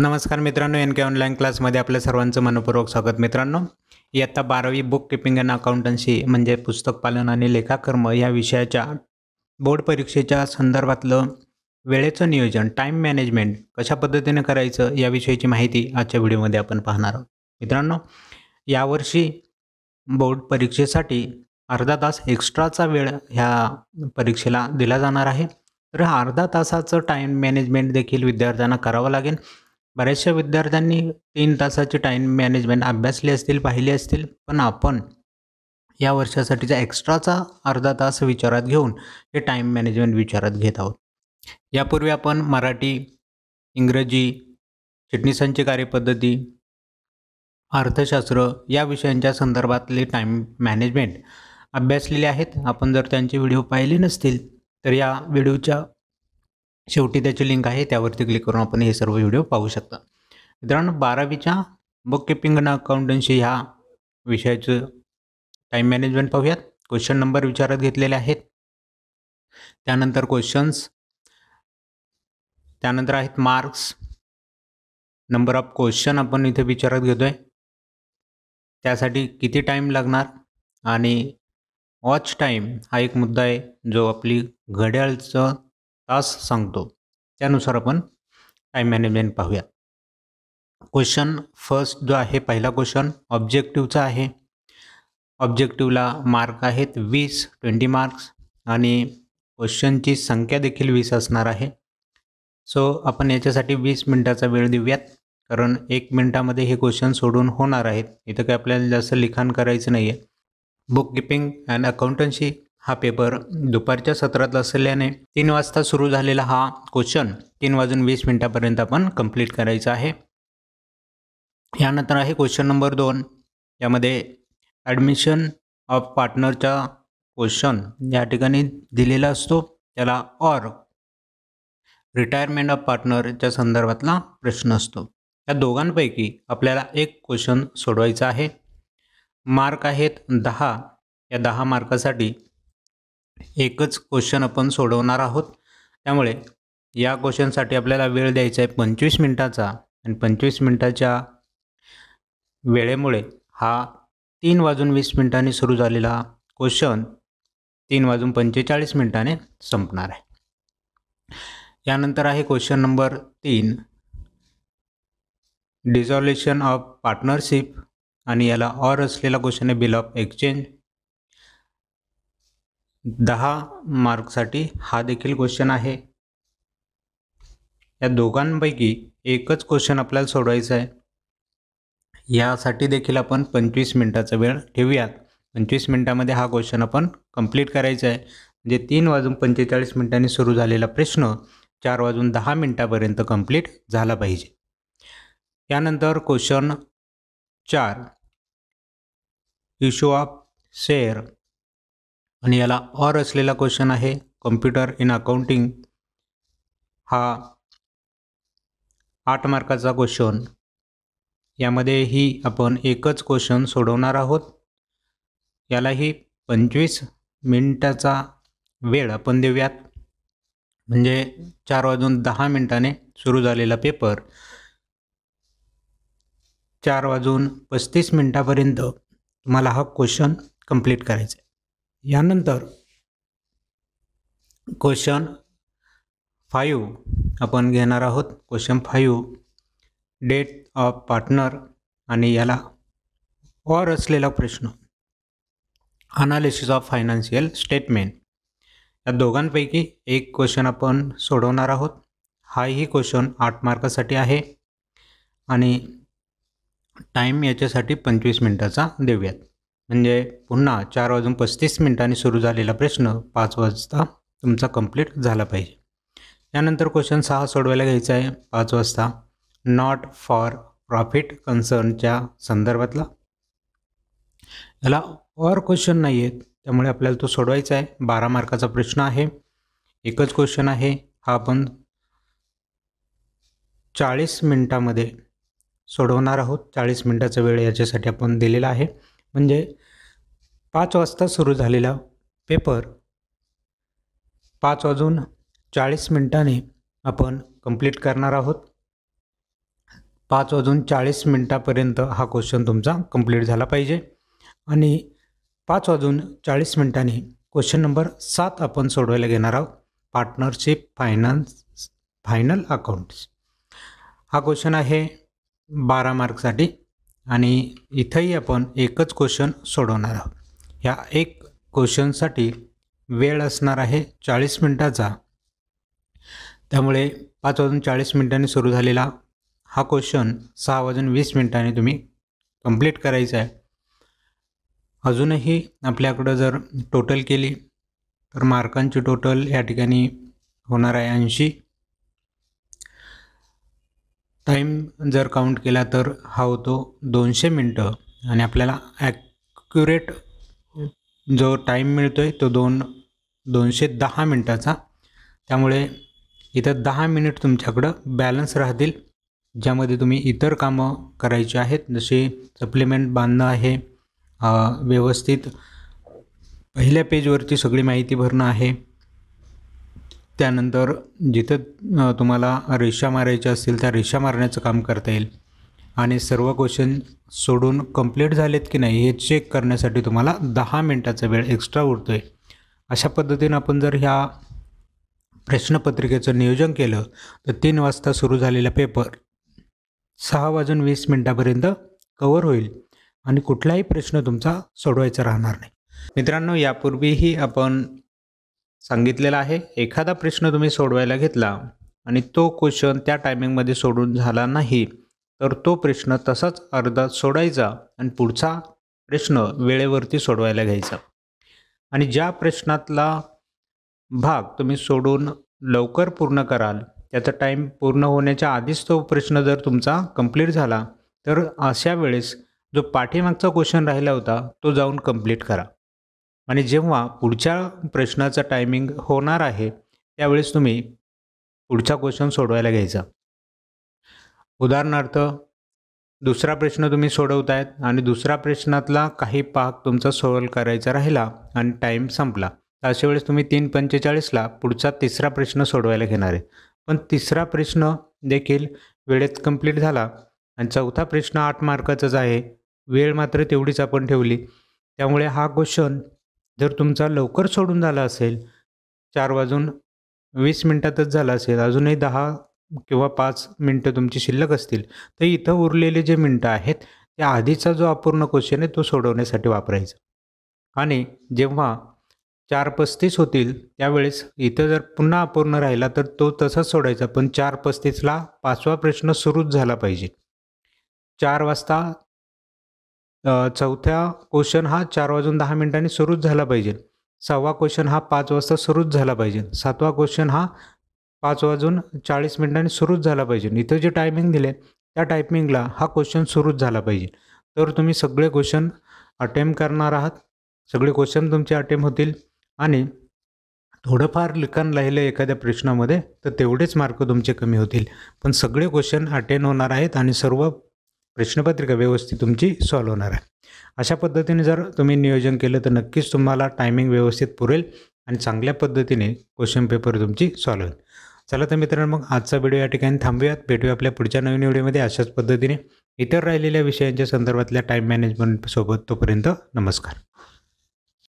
नमस्कार मित्रांनो एन के ऑनलाईन क्लासमध्ये आपल्या सर्वांचं मनपूर्वक स्वागत मित्रांनो इयत्ता बारावी बुक किपिंग अँड अकाउंटन्सी म्हणजे पुस्तक पालन आणि लेखाकर्म या विषयाच्या बोर्ड परीक्षेच्या संदर्भातलं वेळेचं नियोजन टाईम मॅनेजमेंट कशा पद्धतीने करायचं याविषयीची माहिती आजच्या व्हिडिओमध्ये आपण पाहणार आहोत मित्रांनो यावर्षी बोर्ड परीक्षेसाठी अर्धा तास एक्स्ट्राचा वेळ ह्या परीक्षेला दिला जाणार आहे तर हा अर्धा तासाचं टाईम मॅनेजमेंट देखील विद्यार्थ्यांना करावं लागेल बऱ्याचशा विद्यार्थ्यांनी तीन तासाचे टाईम मॅनेजमेंट अभ्यासले असतील पाहिले असतील पण आपण या वर्षासाठीचा एक्स्ट्राचा अर्धा तास विचारात घेऊन हे टाईम मॅनेजमेंट विचारात घेत आहोत यापूर्वी आपण मराठी इंग्रजी चिटणीसांची कार्यपद्धती अर्थशास्त्र या विषयांच्या संदर्भातले टाईम मॅनेजमेंट अभ्यासलेले आहेत आपण जर त्यांचे व्हिडिओ पाहिले नसतील तर या व्हिडिओच्या शेवटी त्याची लिंक आहे त्यावरती क्लिक करून आपण हे सर्व व्हिडिओ पाहू शकता मित्रांनो बारावीच्या बुक किपिंग अँड अकाउंटन्सी ह्या विषयाचं टाईम मॅनेजमेंट पाहूयात क्वेश्चन नंबर विचारात घेतलेले आहेत त्यानंतर क्वेश्चन्स त्यानंतर आहेत मार्क्स नंबर ऑफ क्वेश्चन आपण इथे विचारत घेतो आहे त्यासाठी किती टाईम लागणार आणि वॉच टाईम हा एक मुद्दा आहे जो आपली घड्याळचं तास सांगतो त्यानुसार आपण टाईम मॅनेजमेंट पाहूया क्वेश्चन फर्स्ट जो आहे पहिला क्वेश्चन ऑब्जेक्टिव्हचा आहे ऑब्जेक्टिव्हला मार्क आहेत वीस ट्वेंटी मार्क्स आणि क्वेश्चनची संख्या देखील वीस असणार आहे सो आपण याच्यासाठी वीस मिनटाचा वेळ देऊयात कारण एक मिनटामध्ये हे क्वेश्चन सोडून होणार आहेत इथं काही आपल्याला जास्त लिखाण करायचं नाही आहे बुक किपिंग अँड अकाउंटन्सी हा पेपर दुपारच्या सत्रात असल्याने तीन वाजता सुरू झालेला हा क्वेश्चन तीन वाजून वीस मिनिटापर्यंत आपण कंप्लीट करायचा आहे यानंतर आहे क्वेश्चन नंबर दोन यामध्ये ॲडमिशन ऑफ पार्टनरचा क्वेश्चन या ठिकाणी दिलेला असतो त्याला ऑर रिटायरमेंट ऑफ पार्टनरच्या संदर्भातला प्रश्न असतो या दोघांपैकी आपल्याला एक क्वेश्चन सोडवायचा आहे मार्क आहेत दहा या दहा मार्कासाठी एकच क्वेश्चन आपण सोडवणार आहोत त्यामुळे या क्वेश्चनसाठी आपल्याला वेळ द्यायचा आहे पंचवीस मिनटाचा आणि पंचवीस मिनटाच्या वेळेमुळे हा तीन वाजून वीस मिनिटांनी सुरू झालेला क्वेश्चन तीन वाजून पंचेचाळीस मिनटाने संपणार आहे यानंतर आहे क्वेश्चन नंबर तीन डिझॉल्युशन ऑफ पार्टनरशिप आणि याला ऑर असलेला क्वेश्चन आहे बिल ऑफ एक्सचेंज दहा मार्कसाठी हा देखील क्वेश्चन आहे या दोघांपैकी एकच क्वेश्चन आपल्याला सोडवायचा आहे यासाठी देखील आपण पंचवीस मिनटाचा वेळ ठेवूयात पंचवीस मिनटामध्ये हा क्वेश्चन आपण कंप्लीट करायचा आहे म्हणजे तीन वाजून पंचेचाळीस मिनिटांनी सुरू झालेला प्रश्न चार वाजून दहा मिनटापर्यंत कंप्लीट झाला पाहिजे यानंतर क्वेश्चन चार इशू ऑफ शेअर आणि याला ऑर असलेला क्वेश्चन आहे कॉम्प्युटर इन अकाउंटिंग हा आठ मार्काचा क्वेश्चन यामध्येही आपण एकच क्वेश्चन सोडवणार आहोत यालाही पंचवीस मिनटाचा वेळ आपण देऊयात म्हणजे चार वाजून दहा मिनटाने सुरू झालेला पेपर चार वाजून पस्तीस मिनटापर्यंत तुम्हाला हा क्वेश्चन कंप्लीट करायचा यानंतर क्वेश्चन फाईव्ह आपण घेणार आहोत question five date of partner आणि याला ऑर असलेला प्रश्न अनालिसिस ऑफ फायनान्शियल स्टेटमेंट या दोघांपैकी एक क्वेश्चन आपण सोडवणार आहोत हाही क्वेश्चन आठ मार्कासाठी आहे आणि टाईम याच्यासाठी पंचवीस मिनटाचा देऊयात म्हणजे पुन्हा चार वाजून पस्तीस मिनिटांनी सुरू झालेला प्रश्न पाच वाजता तुमचा कंप्लीट झाला पाहिजे त्यानंतर क्वेश्चन सहा सोडवायला घ्यायचा आहे पाच वाजता नॉट फॉर प्रॉफिट कन्सर्नच्या संदर्भातला याला और क्वेश्चन नाही आहेत त्यामुळे आपल्याला तो सोडवायचा आहे बारा मार्काचा प्रश्न आहे एकच क्वेश्चन आहे हा आपण चाळीस मिनटामध्ये सोडवणार आहोत चाळीस मिनटाचा वेळ याच्यासाठी आपण दिलेला आहे म्हणजे पाच वाजता सुरू झालेला पेपर पाच वाजून चाळीस मिनटाने आपण कंप्लीट करणार आहोत पाच वाजून चाळीस मिनटापर्यंत हा क्वेश्चन तुमचा कंप्लीट झाला पाहिजे आणि पाच वाजून चाळीस मिनटाने क्वेश्चन नंबर सात आपण सोडवायला घेणार आहोत पार्टनरशिप फायनान्स फायनल अकाउंट्स हा क्वेश्चन आहे बारा मार्कसाठी आणि इथंही आपण एकच क्वेश्चन सोडवणार आहोत ह्या एक क्वेश्चनसाठी वेळ असणार आहे चाळीस मिनटाचा त्यामुळे पाच वाजून चाळीस मिनटांनी सुरू झालेला हा क्वेश्चन सहा वाजून वीस मिनटांनी तुम्ही कंप्लीट करायचा आहे अजूनही आपल्याकडं जर टोटल केली तर मार्कांची टोटल या ठिकाणी होणार आहे ऐंशी टाईम जर काउंट केला तर हा होतो दोनशे मिनटं आणि आपल्याला ॲक्युरेट जो टाईम मिळतो आहे तो दोन दोनशे दहा मिनटाचा त्यामुळे इथं दहा मिनिट तुमच्याकडं बॅलन्स राहतील ज्यामध्ये तुम्ही इतर कामं करायची आहेत जसे सप्लिमेंट बांधणं आहे व्यवस्थित पहिल्या पेजवरची सगळी माहिती भरणं आहे त्यानंतर जिथं तुम्हाला रेषा मारायच्या असतील त्या रेषा मारण्याचं काम करता येईल आणि सर्व क्वेश्चन सोडून कंप्लीट झालेत की नाही हे चेक करण्यासाठी तुम्हाला दहा मिनटाचा वेळ एक्स्ट्रा उरतो आहे अशा पद्धतीनं आपण जर ह्या प्रश्नपत्रिकेचं नियोजन केलं तर तीन वाजता सुरू झालेला पेपर सहा वाजून वीस मिनटापर्यंत कवर होईल आणि कुठलाही प्रश्न तुमचा सोडवायचा राहणार नाही मित्रांनो यापूर्वीही आपण सांगितलेला आहे एखादा प्रश्न तुम्ही सोडवायला घेतला आणि तो क्वेश्चन त्या टायमिंगमध्ये सोडून झाला नाही तर तो प्रश्न तसाच अर्धा सोडायचा आणि पुढचा प्रश्न वेळेवरती सोडवायला घ्यायचा आणि ज्या प्रश्नातला भाग तुम्ही सोडून लवकर पूर्ण कराल त्याचा टाईम पूर्ण होण्याच्या आधीच तो प्रश्न जर तुमचा कंप्लीट झाला तर अशा वेळेस जो पाठीमागचा क्वेश्चन राहिला होता तो जाऊन कंप्लीट करा आणि जेव्हा पुढच्या प्रश्नाचा टायमिंग होणार आहे त्यावेळेस तुम्ही पुढचा क्वेश्चन सोडवायला घ्यायचा उदाहरणार्थ दुसरा प्रश्न तुम्ही सोडवतायत आणि दुसरा प्रश्नातला काही पाक तुमचा सोल्व करायचा राहिला आणि टाईम संपला तर अशा वेळेस तुम्ही तीन पंचेचाळीसला पुढचा तिसरा प्रश्न सोडवायला घेणार आहे पण तिसरा प्रश्न देखील वेळेत कंप्लीट झाला आणि चौथा प्रश्न आठ मार्काचाच आहे वेळ मात्र तेवढीच आपण ठेवली त्यामुळे हा क्वेश्चन जर तुमचा लवकर सोडून झाला असेल चार वाजून वीस मिनटातच झाला असेल अजूनही दहा किंवा पाच मिनटं तुमची शिल्लक असतील तर इथं उरलेले जे मिनटं आहेत त्या आधीचा जो अपूर्ण क्वेश्चन आहे तो सोडवण्यासाठी वापरायचा आणि जेव्हा चार पस्तीस होतील त्यावेळेस इथं जर पुन्हा अपूर्ण राहिला तर तो तसाच सोडायचा पण चार पस्तीसला पाचवा प्रश्न सुरूच झाला पाहिजे चार वाजता चौथ्या क्वेश्चन हा चार वाजून दहा मिनिटांनी सुरूच झाला पाहिजे सहावा क्वेश्चन हा पाच वाजता सुरूच झाला पाहिजे सातवा क्वेश्चन हा पाच वाजून चाळीस मिनिटांनी सुरूच झाला पाहिजे इथं जे टायमिंग दिले त्या टायमिंगला हा क्वेश्चन सुरूच झाला पाहिजे तर तुम्ही सगळे क्वेश्चन अटेम्प्ट करणार आहात सगळे क्वेश्चन तुमचे अटेम होतील आणि थोडंफार लिखाण राहिलं एखाद्या प्रश्नामध्ये तर तेवढेच मार्क तुमचे कमी होतील पण सगळे क्वेश्चन अटेंड होणार आहेत आणि सर्व प्रश्नपत्रिका व्यवस्थित तुमची सॉल्व होणार आहे अशा पद्धतीने जर तुम्ही नियोजन केलं तर नक्कीच तुम्हाला टायमिंग व्यवस्थित पुरेल आणि चांगल्या पद्धतीने क्वेश्चन पेपर तुमची सॉल्व होईल चला तर मित्रांनो मग आजचा व्हिडिओ या ठिकाणी थांबूयात भेटूया आपल्या पुढच्या नवीन व्हिडिओमध्ये अशाच पद्धतीने इतर राहिलेल्या विषयांच्या संदर्भातल्या टाईम मॅनेजमेंटसोबत तोपर्यंत नमस्कार